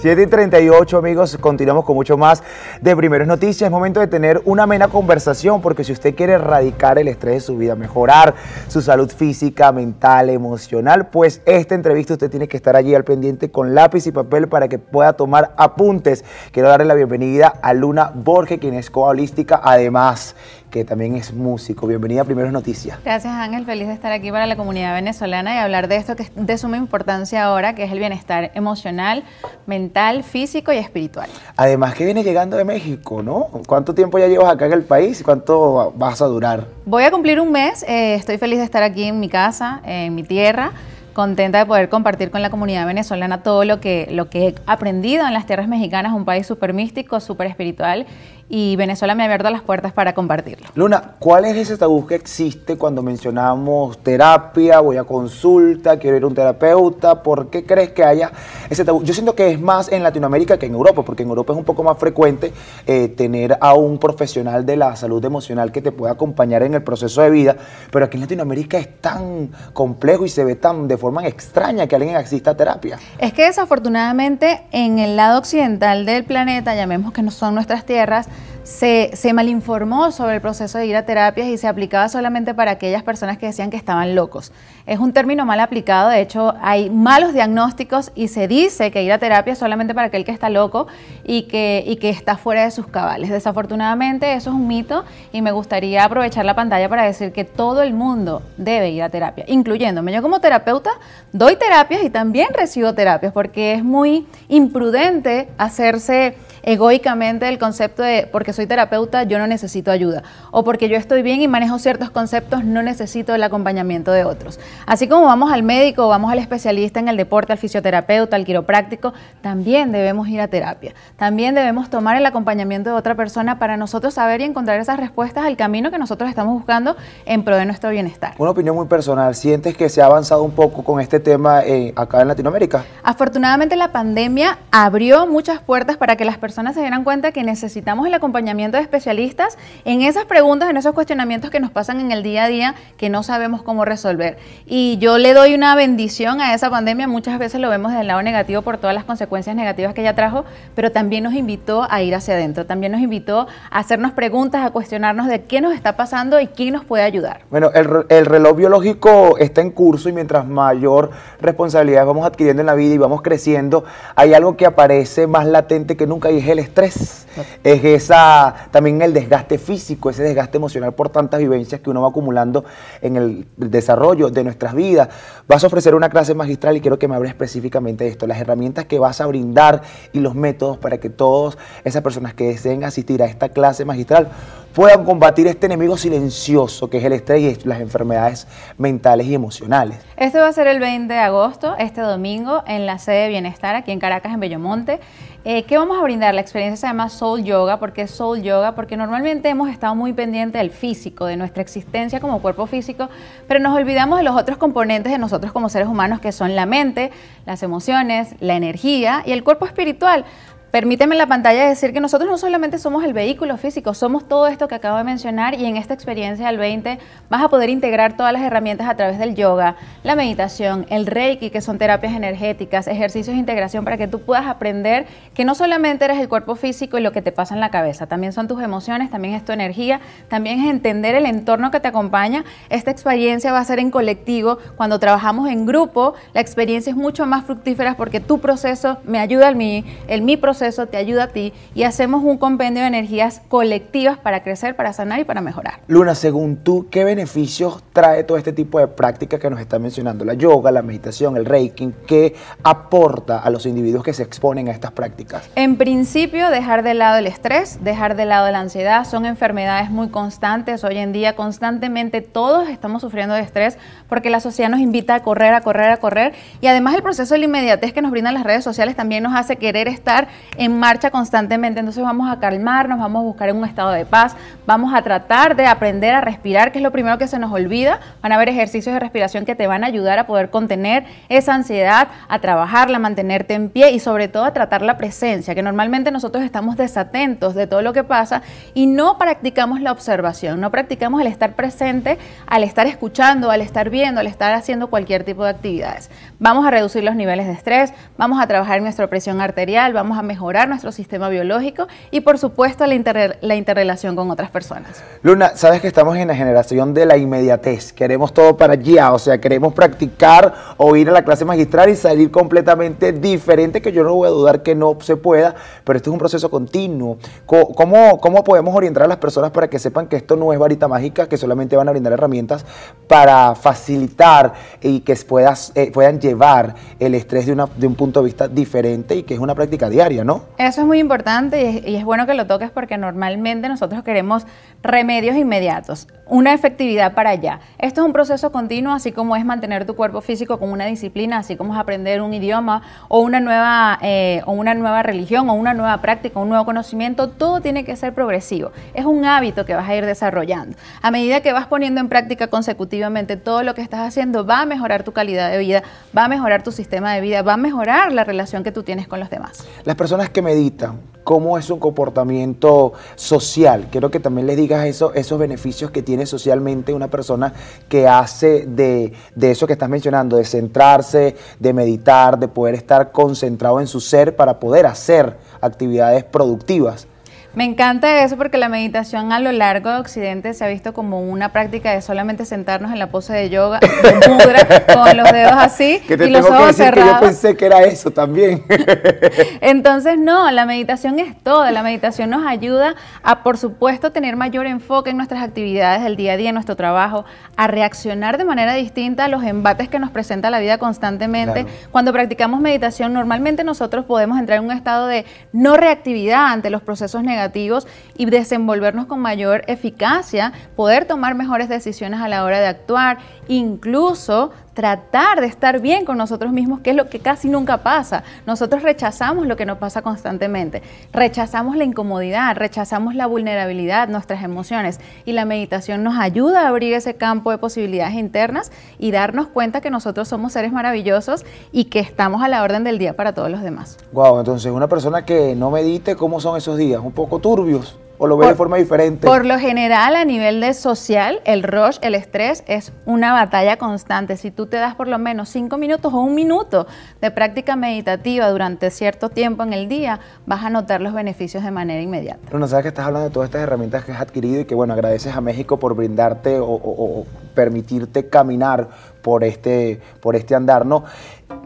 7 y 38, amigos, continuamos con mucho más de Primeros Noticias. Es momento de tener una amena conversación, porque si usted quiere erradicar el estrés de su vida, mejorar su salud física, mental, emocional, pues esta entrevista usted tiene que estar allí al pendiente con lápiz y papel para que pueda tomar apuntes. Quiero darle la bienvenida a Luna Borges, quien es co-holística además que también es músico. Bienvenida a Primeros Noticias. Gracias Ángel, feliz de estar aquí para la comunidad venezolana y hablar de esto que es de suma importancia ahora, que es el bienestar emocional, mental, físico y espiritual. Además que viene llegando de México, ¿no? ¿Cuánto tiempo ya llevas acá en el país? ¿Cuánto vas a durar? Voy a cumplir un mes, eh, estoy feliz de estar aquí en mi casa, en mi tierra contenta de poder compartir con la comunidad venezolana todo lo que, lo que he aprendido en las tierras mexicanas, un país súper místico, súper espiritual, y Venezuela me ha abierto las puertas para compartirlo. Luna, ¿cuál es ese tabú que existe cuando mencionamos terapia, voy a consulta, quiero ir a un terapeuta? ¿Por qué crees que haya ese tabú? Yo siento que es más en Latinoamérica que en Europa, porque en Europa es un poco más frecuente eh, tener a un profesional de la salud emocional que te pueda acompañar en el proceso de vida, pero aquí en Latinoamérica es tan complejo y se ve tan de forman extraña que alguien asista a terapia. Es que desafortunadamente en el lado occidental del planeta, llamemos que no son nuestras tierras, se, malinformó sobre el proceso de ir a terapias y se aplicaba solamente para aquellas personas que decían que estaban locos. Es un término mal aplicado, de hecho hay malos diagnósticos y se dice que ir a terapia es solamente para aquel que está loco y que, y que está fuera de sus cabales. Desafortunadamente eso es un mito y me gustaría aprovechar la pantalla para decir que todo el mundo debe ir a terapia, incluyéndome. Yo como terapeuta doy terapias y también recibo terapias porque es muy imprudente hacerse egoicamente el concepto de porque soy terapeuta yo no necesito ayuda o porque yo estoy bien y manejo ciertos conceptos no necesito el acompañamiento de otros. Así como vamos al médico, vamos al especialista en el deporte, al fisioterapeuta, al quiropráctico, también debemos ir a terapia. También debemos tomar el acompañamiento de otra persona para nosotros saber y encontrar esas respuestas al camino que nosotros estamos buscando en pro de nuestro bienestar. Una opinión muy personal, ¿sientes que se ha avanzado un poco con este tema eh, acá en Latinoamérica? Afortunadamente la pandemia abrió muchas puertas para que las personas personas se dieran cuenta que necesitamos el acompañamiento de especialistas en esas preguntas, en esos cuestionamientos que nos pasan en el día a día que no sabemos cómo resolver. Y yo le doy una bendición a esa pandemia, muchas veces lo vemos del lado negativo por todas las consecuencias negativas que ella trajo, pero también nos invitó a ir hacia adentro, también nos invitó a hacernos preguntas, a cuestionarnos de qué nos está pasando y quién nos puede ayudar. Bueno, el, el reloj biológico está en curso y mientras mayor responsabilidad vamos adquiriendo en la vida y vamos creciendo, hay algo que aparece más latente que nunca y es el estrés, es esa, también el desgaste físico, ese desgaste emocional por tantas vivencias que uno va acumulando en el desarrollo de nuestras vidas. Vas a ofrecer una clase magistral y quiero que me hables específicamente de esto, las herramientas que vas a brindar y los métodos para que todas esas personas que deseen asistir a esta clase magistral puedan combatir este enemigo silencioso que es el estrés y las enfermedades mentales y emocionales. Esto va a ser el 20 de agosto, este domingo, en la sede de Bienestar, aquí en Caracas, en Bellomonte. Eh, ¿Qué vamos a brindar? La experiencia se llama Soul Yoga. ¿Por qué Soul Yoga? Porque normalmente hemos estado muy pendientes del físico, de nuestra existencia como cuerpo físico, pero nos olvidamos de los otros componentes de nosotros como seres humanos que son la mente, las emociones, la energía y el cuerpo espiritual. Permíteme en la pantalla decir que nosotros no solamente somos el vehículo físico, somos todo esto que acabo de mencionar y en esta experiencia del 20 vas a poder integrar todas las herramientas a través del yoga, la meditación, el reiki, que son terapias energéticas, ejercicios de integración para que tú puedas aprender que no solamente eres el cuerpo físico y lo que te pasa en la cabeza, también son tus emociones, también es tu energía, también es entender el entorno que te acompaña. Esta experiencia va a ser en colectivo, cuando trabajamos en grupo, la experiencia es mucho más fructífera porque tu proceso me ayuda al mi, en mi proceso eso te ayuda a ti y hacemos un compendio de energías colectivas para crecer, para sanar y para mejorar. Luna, según tú, ¿qué beneficios trae todo este tipo de prácticas que nos está mencionando? La yoga, la meditación, el reiki, ¿qué aporta a los individuos que se exponen a estas prácticas? En principio, dejar de lado el estrés, dejar de lado la ansiedad, son enfermedades muy constantes. Hoy en día constantemente todos estamos sufriendo de estrés porque la sociedad nos invita a correr, a correr, a correr. Y además el proceso de la inmediatez que nos brindan las redes sociales también nos hace querer estar en marcha constantemente, entonces vamos a calmarnos, vamos a buscar un estado de paz, vamos a tratar de aprender a respirar, que es lo primero que se nos olvida. Van a haber ejercicios de respiración que te van a ayudar a poder contener esa ansiedad, a trabajarla, a mantenerte en pie y sobre todo a tratar la presencia, que normalmente nosotros estamos desatentos de todo lo que pasa y no practicamos la observación, no practicamos el estar presente al estar escuchando, al estar viendo, al estar haciendo cualquier tipo de actividades. Vamos a reducir los niveles de estrés, vamos a trabajar nuestra presión arterial, vamos a mejorar mejorar nuestro sistema biológico y por supuesto la, la interrelación con otras personas. Luna, sabes que estamos en la generación de la inmediatez, queremos todo para allá, o sea, queremos practicar o ir a la clase magistral y salir completamente diferente, que yo no voy a dudar que no se pueda, pero esto es un proceso continuo. ¿Cómo, cómo podemos orientar a las personas para que sepan que esto no es varita mágica, que solamente van a brindar herramientas para facilitar y que puedas, eh, puedan llevar el estrés de, de un punto de vista diferente y que es una práctica diaria, ¿no? Eso es muy importante y es, bueno que lo toques porque normalmente nosotros queremos remedios inmediatos, una efectividad para allá. Esto es un proceso continuo, así como es mantener tu cuerpo físico con una disciplina, así como es aprender un idioma o una nueva, eh, o una nueva religión o una nueva práctica, un nuevo conocimiento, todo tiene que ser progresivo. Es un hábito que vas a ir desarrollando. A medida que vas poniendo en práctica consecutivamente todo lo que estás haciendo, va a mejorar tu calidad de vida, va a mejorar tu sistema de vida, va a mejorar la relación que tú tienes con los demás. Las personas que meditan, ¿cómo es un comportamiento social? Quiero que también les digas eso, esos beneficios que tiene socialmente una persona que hace de, de eso que estás mencionando, de centrarse, de meditar, de poder estar concentrado en su ser para poder hacer actividades productivas. Me encanta eso porque la meditación a lo largo de Occidente se ha visto como una práctica de solamente sentarnos en la pose de yoga, con los dedos así y los ojos que cerrados. yo pensé que era eso también. Entonces, no, la meditación es toda. La meditación nos ayuda a, por supuesto, tener mayor enfoque en nuestras actividades del día a día, en nuestro trabajo, a reaccionar de manera distinta a los embates que nos presenta la vida constantemente. Cuando practicamos meditación, normalmente nosotros podemos entrar en un estado de no reactividad ante los procesos negativos y desenvolvernos con mayor eficacia, poder tomar mejores decisiones a la hora de actuar, incluso tratar de estar bien con nosotros mismos, que es lo que casi nunca pasa. Nosotros rechazamos lo que nos pasa constantemente, rechazamos la incomodidad, rechazamos la vulnerabilidad, nuestras emociones y la meditación nos ayuda a abrir ese campo de posibilidades internas y darnos cuenta que nosotros somos seres maravillosos y que estamos a la orden del día para todos los demás. Wow, entonces una persona que no medite, ¿cómo son esos días? Un poco turbios o lo ve de forma diferente? Por lo general, a nivel de social, el rush, el estrés, es una batalla constante. Si tú te das por lo menos cinco minutos o un minuto de práctica meditativa durante cierto tiempo en el día, vas a notar los beneficios de manera inmediata. No sabes que estás hablando de todas estas herramientas que has adquirido y que, bueno, agradeces a México por brindarte o, permitirte caminar por este, por este andar, ¿no?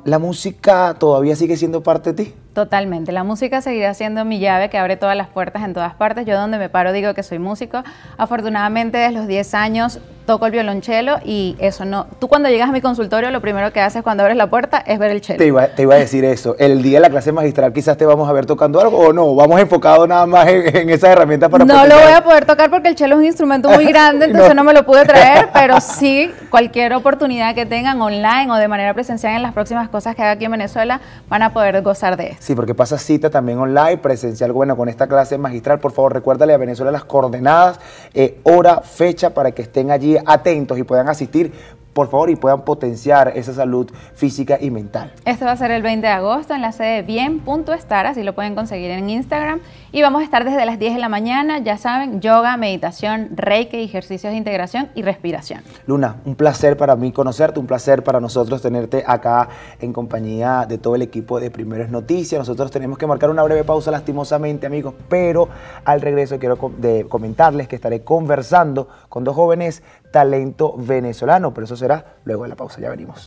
¿La música todavía sigue siendo parte de ti? Totalmente. La música seguirá siendo mi llave que abre todas las puertas en todas partes. Yo donde me paro digo que soy músico. Afortunadamente desde los 10 años toco el violonchelo y eso no. Tú cuando llegas a mi consultorio, lo primero que haces cuando abres la puerta es ver el chelo. Te iba, a decir eso. El día de la clase magistral quizás te vamos a ver tocando algo o no. Vamos enfocado nada más en, esa esas herramientas para... No lo voy a poder tocar porque el chelo es un instrumento muy grande, entonces no. me lo pude traer, pero sí, cualquier oportunidad que tengan online o de manera presencial en las próximas cosas que haga aquí en Venezuela, van a poder gozar de eso. Sí, porque pasa cita también online, presencial. Bueno, con esta clase magistral, por favor, recuérdale a Venezuela las coordenadas, eh, hora, fecha, para que estén allí atentos y puedan asistir por favor, y puedan potenciar esa salud física y mental. Esto va a ser el 20 de agosto en la sede bien.estar, así lo pueden conseguir en Instagram. Y vamos a estar desde las 10 de la mañana, ya saben, yoga, meditación, reiki, ejercicios de integración y respiración. Luna, un placer para mí conocerte, un placer para nosotros tenerte acá en compañía de todo el equipo de Primeros Noticias. Nosotros tenemos que marcar una breve pausa lastimosamente, amigos, pero al regreso quiero comentarles que estaré conversando con dos jóvenes talento venezolano, pero eso se será luego de la pausa. Ya venimos.